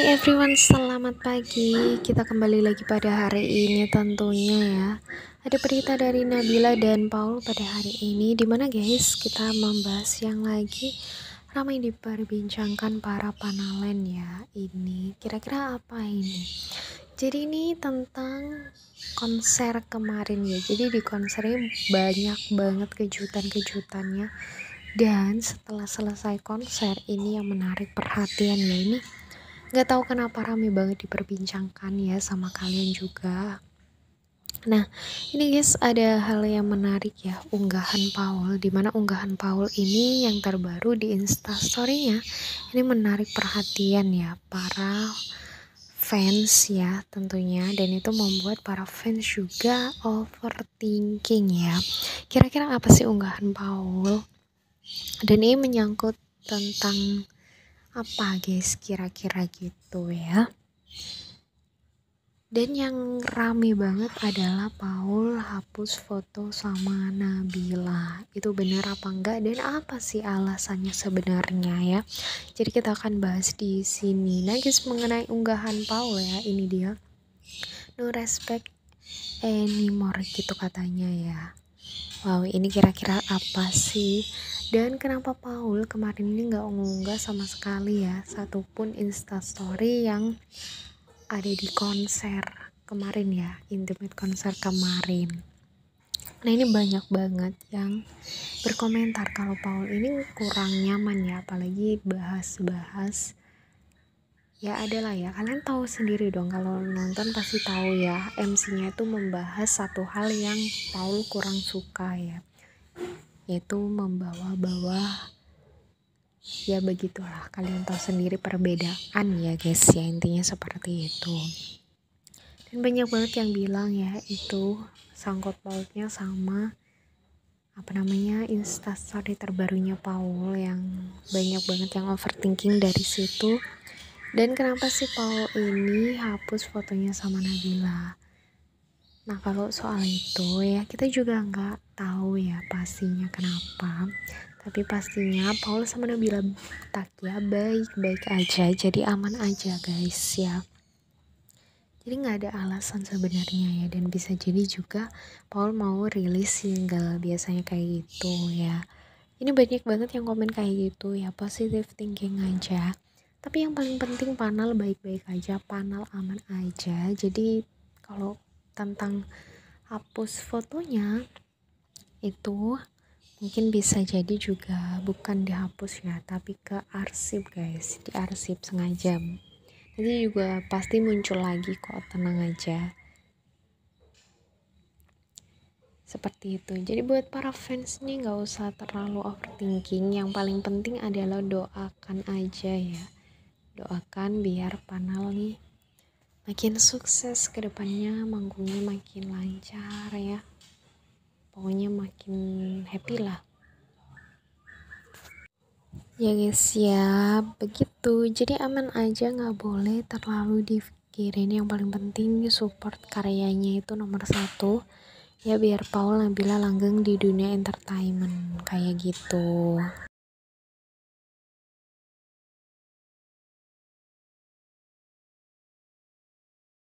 Hai everyone, selamat pagi. Kita kembali lagi pada hari ini tentunya ya. Ada berita dari Nabila dan Paul pada hari ini di mana guys kita membahas yang lagi ramai diperbincangkan para panelen ya. Ini kira-kira apa ini? Jadi ini tentang konser kemarin ya. Jadi di konsernya banyak banget kejutan-kejutannya. Dan setelah selesai konser ini yang menarik perhatian ya ini nggak tahu kenapa rame banget diperbincangkan ya sama kalian juga Nah, ini guys ada hal yang menarik ya, unggahan Paul. Dimana unggahan Paul ini yang terbaru di Insta nya ini menarik perhatian ya para fans ya tentunya. Dan itu membuat para fans juga overthinking ya. Kira-kira apa sih unggahan Paul? Dan ini menyangkut tentang apa guys kira-kira gitu ya dan yang rame banget adalah Paul hapus foto sama Nabila itu benar apa enggak dan apa sih alasannya sebenarnya ya jadi kita akan bahas di sini nah guys mengenai unggahan Paul ya ini dia no respect anymore gitu katanya ya wow ini kira-kira apa sih dan kenapa Paul kemarin ini nggak ngunggah sama sekali ya satupun instastory yang ada di konser kemarin ya intimate konser kemarin nah ini banyak banget yang berkomentar kalau Paul ini kurang nyaman ya apalagi bahas-bahas ya adalah ya kalian tahu sendiri dong kalau nonton pasti tahu ya MC-nya itu membahas satu hal yang Paul kurang suka ya yaitu membawa-bawa ya begitulah kalian tahu sendiri perbedaan ya guys ya intinya seperti itu dan banyak banget yang bilang ya itu sangkut pautnya sama apa namanya instastory terbarunya Paul yang banyak banget yang overthinking dari situ dan kenapa sih Paul ini hapus fotonya sama Nabila Nah kalau soal itu ya kita juga nggak tahu ya pastinya kenapa. Tapi pastinya Paul sama Nabila ya baik-baik aja, jadi aman aja guys ya. Jadi nggak ada alasan sebenarnya ya dan bisa jadi juga Paul mau rilis single biasanya kayak gitu ya. Ini banyak banget yang komen kayak gitu ya positive thinking aja. Tapi yang paling penting panel baik-baik aja, panel aman aja. Jadi kalau tentang hapus fotonya itu mungkin bisa jadi juga bukan dihapus ya tapi ke arsip guys di arsip sengaja nanti juga pasti muncul lagi kok tenang aja seperti itu jadi buat para fans nih nggak usah terlalu overthinking yang paling penting adalah doakan aja ya doakan biar panel nih makin sukses ke depannya manggungnya makin lancar ya pokoknya makin happy lah ya guys ya begitu jadi aman aja nggak boleh terlalu dipikirin yang paling penting support karyanya itu nomor satu ya biar Paul Nabila langgeng di dunia entertainment kayak gitu